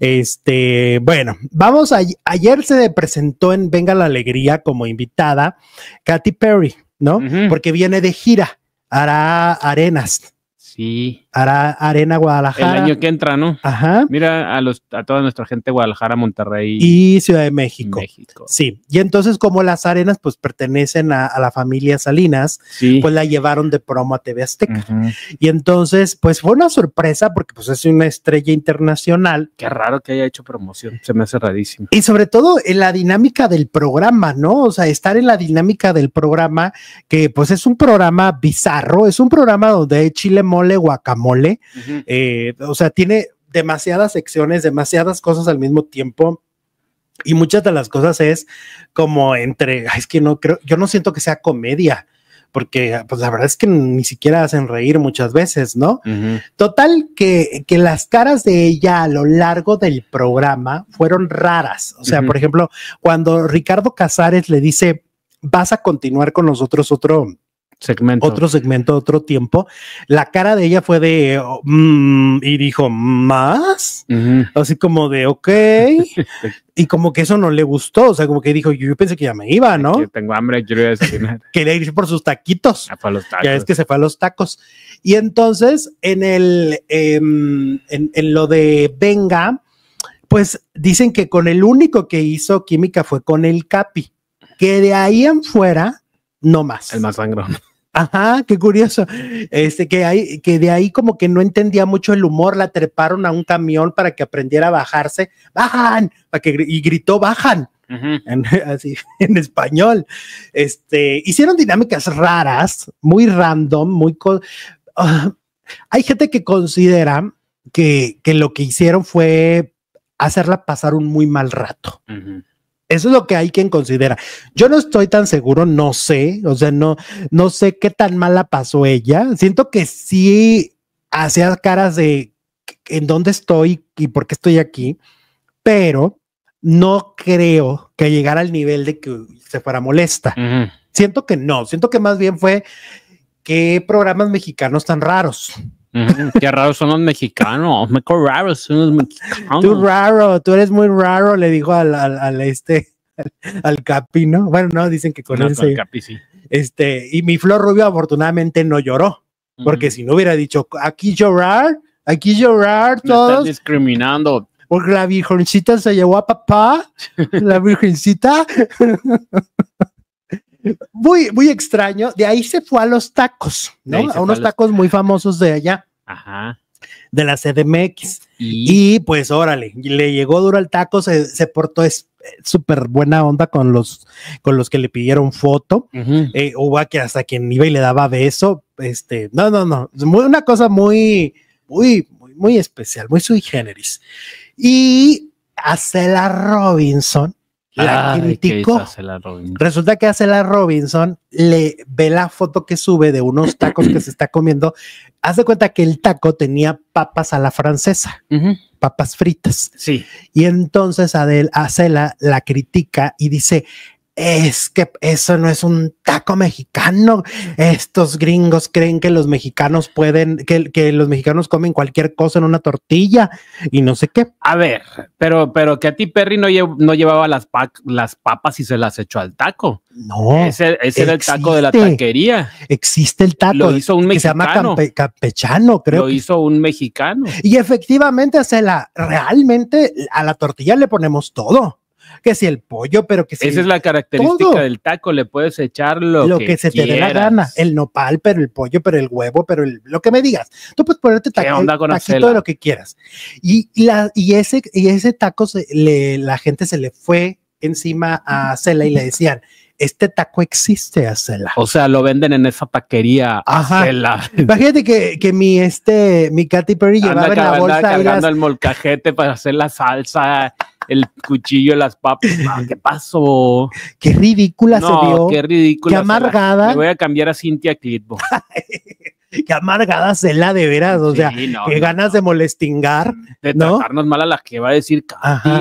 Este, bueno, vamos a, ayer se presentó en Venga la Alegría como invitada Katy Perry, ¿no? Porque viene de gira, hará arenas. Sí. Arena Guadalajara. El año que entra, ¿no? Ajá. Mira a, los, a toda nuestra gente Guadalajara, Monterrey. Y Ciudad de México. Sí. Y entonces, como las arenas, pues pertenecen a, la familia Salinas, pues la llevaron de promo a TV Azteca. Y entonces, pues fue una sorpresa porque pues es una estrella internacional. Qué raro que haya hecho promoción. Se me hace rarísimo. Y sobre todo en la dinámica del programa, ¿no? O sea, estar en la dinámica del programa, que pues es un programa bizarro, es un programa donde hay chile mole, guacamole mole. Eh, o sea, tiene demasiadas secciones, demasiadas cosas al mismo tiempo. Y muchas de las cosas es como entre, es que no creo, yo no siento que sea comedia, porque pues la verdad es que ni siquiera hacen reír muchas veces, ¿no? Total que, las caras de ella a lo largo del programa fueron raras. O sea, por ejemplo, cuando Ricardo Casares le dice, vas a continuar con nosotros otro segmento. Otro segmento, otro tiempo. La cara de ella fue de mm", y dijo más, así como de ok, y como que eso no le gustó. O sea, como que dijo yo, pensé que ya me iba, ¿no? tengo hambre, quiero ir Quería irse por sus taquitos. Ya, es que se fue a los tacos. Y entonces en el em, en, en lo de venga, pues dicen que con el único que hizo química fue con el Capi, que de ahí en fuera no más. El más sangrón. Ajá, qué curioso. Este, que, hay, que de ahí como que no entendía mucho el humor, la treparon a un camión para que aprendiera a bajarse. ¡Bajan! Para que, y gritó, ¡bajan! así, en español. Este, hicieron dinámicas raras, muy random, muy... Ah, hay gente que considera que, lo que hicieron fue hacerla pasar un muy mal rato. Eso es lo que hay quien considera. Yo no estoy tan seguro, no sé, o sea, no, no sé qué tan mala pasó ella. Siento que sí hacía caras de en dónde estoy y por qué estoy aquí, pero no creo que llegara al nivel de que se fuera molesta. Siento que no, siento que más bien fue qué programas mexicanos tan raros. Qué raro son los mexicanos. Me raros son los mexicanos. Tú raro, tú eres muy raro, le dijo al, al, este, al, Capi, ¿no? Bueno, no, dicen que con Este, y mi Flor Rubio afortunadamente no lloró, porque si no hubiera dicho aquí llorar, aquí llorar, todos. discriminando. Porque la viejoncita se llevó a papá, la virgencita muy, muy extraño. De ahí se fue a los tacos, ¿no? A unos tacos muy famosos de allá. De la CDMX. ¿Y? pues órale, le llegó duro al taco, se, portó súper eh, buena onda con los, con los que le pidieron foto. Eh, hubo que hasta quien iba y le daba beso. Este, no, no, no. Una cosa muy, muy, muy, especial, muy sui generis. Y a la Robinson la criticó. Resulta que hace la Robinson le ve la foto que sube de unos tacos que se está comiendo. hace cuenta que el taco tenía papas a la francesa, papas fritas. Sí. Y entonces Adel Acela la critica y dice, es que eso no es un taco mexicano. Estos gringos creen que los mexicanos pueden, que, los mexicanos comen cualquier cosa en una tortilla y no sé qué. A ver, pero, pero que a ti Perry no, llevaba las, las papas y se las echó al taco. No. Ese, era el taco de la taquería. Existe el taco. Lo hizo un mexicano. Que se llama campechano, creo. Lo hizo un mexicano. Y efectivamente, se la, realmente a la tortilla le ponemos todo que si el pollo, pero que si. Esa es la característica del taco, le puedes echar lo, lo que, se te dé la gana, el nopal, pero el pollo, pero el huevo, pero lo que me digas. Tú puedes ponerte taco, taquito todo lo que quieras. Y, la, y, ese, y ese taco, la gente se le fue encima a Cela y le decían, este taco existe a Cela. O sea, lo venden en esa taquería Ajá. Cela. Imagínate que, que, mi este, mi Katy Perry llevaba en la bolsa. cargando el molcajete para hacer la salsa el cuchillo las papas. ¿Qué pasó? Qué ridícula se vio. Qué ridícula. Qué amargada. Me voy a cambiar a Cintia Clitbo. qué amargada la de veras, o sea, qué ganas de molestingar. De tratarnos mal a las que va a decir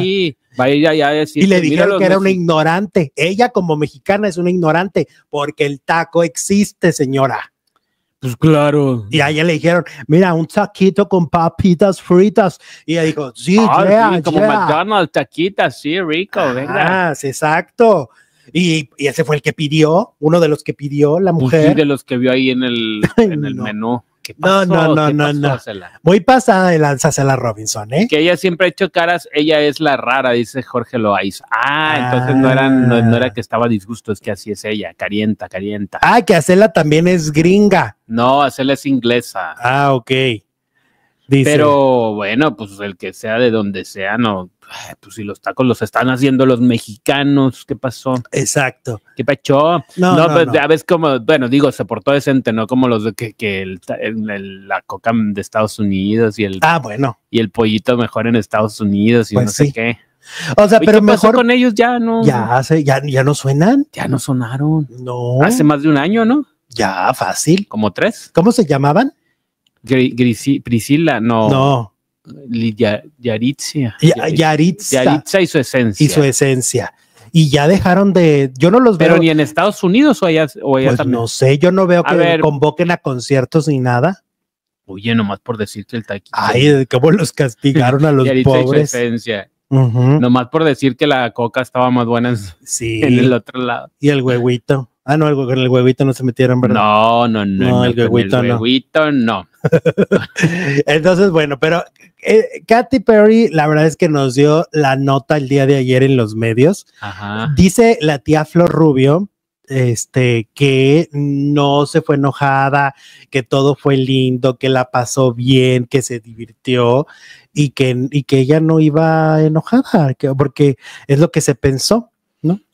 y Va a ir a decir. Y le pues dijeron que era una ignorante. Ella, como mexicana, es una ignorante, porque el taco existe, señora. Pues claro. Y a ella le dijeron, mira, un taquito con papitas fritas. Y ella dijo, sí, ah, como McDonald's, taquitas, sí, rico, ah, sí, exacto. Y, y, ese fue el que pidió, uno de los que pidió la pues mujer. sí, de los que vio ahí en el, en el menú. No, no, no, no, no. Muy pasada de lanza Robinson, ¿eh? Que ella siempre ha hecho caras, ella es la rara, dice Jorge Loaiz. Ah, entonces no, eran, era ah. que estaba disgusto, es que así es ella, carienta carienta Ah, que Acela también es gringa. No, Acela es inglesa. Ah, ok. Pero bueno, pues el que sea de donde sea, no, Ah, pues si los tacos los están haciendo los mexicanos, ¿qué pasó? Exacto. ¿Qué pecho No, pues a veces como, bueno, digo, se portó decente, ¿no? Como los de que, la coca de Estados Unidos y el... Ah, bueno. Y el pollito mejor en Estados Unidos y pues no sé qué. O sea, pero mejor con ellos ya no. Ya hace, ya, ya no suenan. Ya no sonaron. No. Hace más de un año, ¿no? Ya, fácil. Como tres. ¿Cómo se llamaban? Priscila, no. No. Yaritza. Yaritza. Yaritza y su esencia. Y su esencia. Y ya dejaron de. Yo no los veo. Pero ni en Estados Unidos o allá, pues No sé, yo no veo que convoquen a conciertos ni nada. Oye, nomás por decirte el taquito. Ay, cómo los castigaron a los pobres. esencia. Nomás por decir que la coca estaba más buena en el otro lado. Y el huevito. Ah, no, el, con el huevito no se metieron, ¿verdad? No, no, no. el, huevito, con el huevito no. Entonces, bueno, pero eh, Katy Perry, la verdad es que nos dio la nota el día de ayer en los medios. Dice la tía Flor Rubio, este, que no se fue enojada, que todo fue lindo, que la pasó bien, que se divirtió y que, y que ella no iba enojada, porque es lo que se pensó.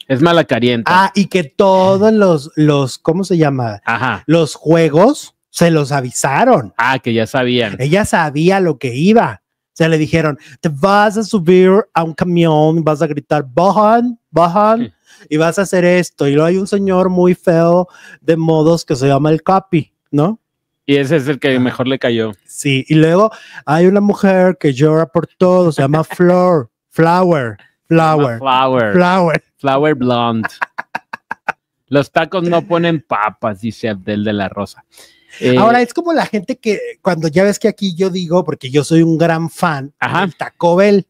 Es mala Ah, y que todos los, los, ¿cómo se llama? Ajá. Los juegos se los avisaron. Ah, que ya sabían. Ella sabía lo que iba. O sea, le dijeron, te vas a subir a un camión, vas a gritar, bajan, bajan, y vas a hacer esto. Y luego hay un señor muy feo de modos que se llama el Capi, ¿no? Y ese es el que mejor le cayó. Sí, y luego hay una mujer que llora por todo, se llama Flor, Flower, Flower, Flower, Flower. Flower Blonde. Los tacos no ponen papas, dice Abdel de la Rosa. Eh, Ahora es como la gente que cuando ya ves que aquí yo digo, porque yo soy un gran fan Taco Bell,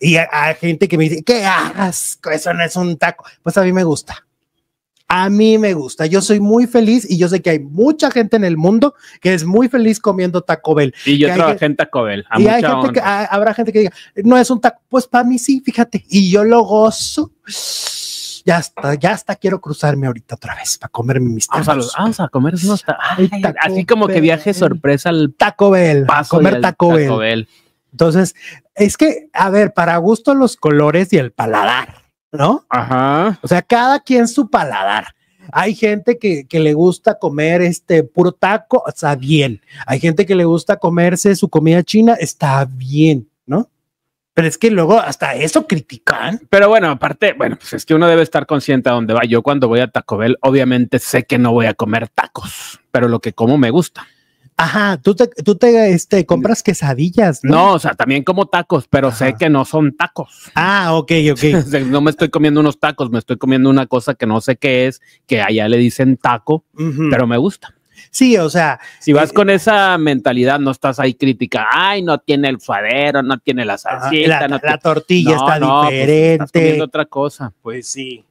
y hay gente que me dice, ¿qué asco Eso no es un taco. Pues a mí me gusta. A mí me gusta, yo soy muy feliz y yo sé que hay mucha gente en el mundo que es muy feliz comiendo Taco Bell. Y yo trabajé en Taco Bell. y que, ah, habrá gente que diga, no es un taco, pues para mí sí, fíjate, y yo lo gozo ya está, ya está, quiero cruzarme ahorita otra vez para comerme mis tacos. Vamos a, comer unos Así como que viaje sorpresa al Taco Bell, a comer Taco, Bell. Entonces, es que, a ver, para gusto los colores y el paladar. ¿no? Ajá. O sea, cada quien su paladar. Hay gente que, le gusta comer este puro taco, está bien. Hay gente que le gusta comerse su comida china, está bien, ¿no? Pero es que luego hasta eso critican. Pero bueno, aparte, bueno, pues es que uno debe estar consciente a dónde va. Yo cuando voy a Taco Bell, obviamente sé que no voy a comer tacos, pero lo que como me gusta. Ajá, tú te, tú te este, compras quesadillas. ¿no? ¿no? o sea, también como tacos, pero sé que no son tacos. Ah, ok, ok. no me estoy comiendo unos tacos, me estoy comiendo una cosa que no sé qué es, que allá le dicen taco, pero me gusta. Sí, o sea. Si vas eh, con esa mentalidad, no estás ahí crítica. Ay, no tiene el fadero, no tiene la salsita. la, no la, tortilla no, está pues, diferente. estás comiendo otra cosa. Pues sí.